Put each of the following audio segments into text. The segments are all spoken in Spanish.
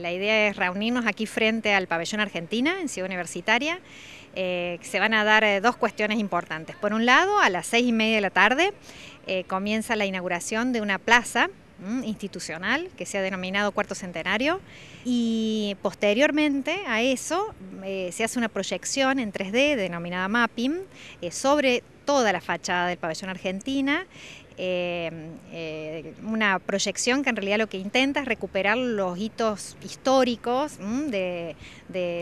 La idea es reunirnos aquí frente al pabellón Argentina, en Ciudad Universitaria. Eh, se van a dar eh, dos cuestiones importantes. Por un lado, a las seis y media de la tarde eh, comienza la inauguración de una plaza mm, institucional que se ha denominado cuarto centenario y posteriormente a eso se hace una proyección en 3D denominada mapping sobre toda la fachada del pabellón argentina. Eh, eh, una proyección que en realidad lo que intenta es recuperar los hitos históricos mm, de,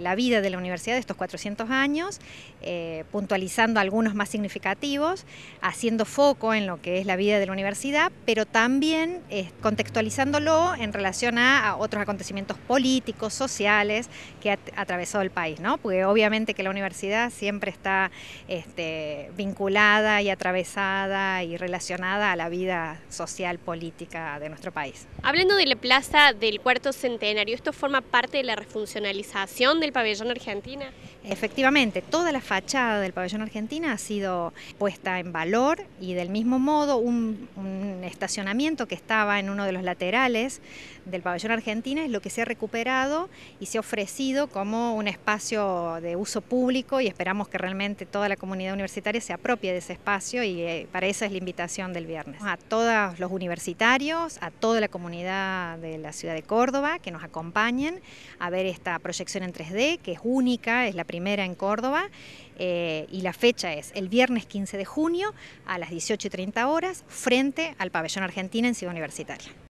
la vida de la universidad de estos 400 años, eh, puntualizando algunos más significativos, haciendo foco en lo que es la vida de la universidad, pero también contextualizándolo en relación a, otros acontecimientos políticos, sociales que ha atravesado el país, Porque obviamente que la universidad siempre está este, vinculada y atravesada y relacionada a la vida social política de nuestro país. Hablando de la plaza del cuarto centenario, ¿esto forma parte de la refuncionalización del pabellón argentina? Efectivamente, toda la fachada del pabellón argentina ha sido puesta en valor y del mismo modo un, un estacionamiento que estaba en uno de los laterales del pabellón argentina es lo que se ha recuperado y se ha ofrecido como un espacio de uso público y esperamos que realmente toda la comunidad universitaria se apropie de ese espacio y eh, para esa es la invitación del viernes. A todos los universitarios, a toda la comunidad de la ciudad de Córdoba que nos acompañen a ver esta proyección en 3D que es única, es la primera en Córdoba eh, y la fecha es el viernes 15 de junio a las 18.30 horas frente al pabellón argentino en Ciudad Universitaria.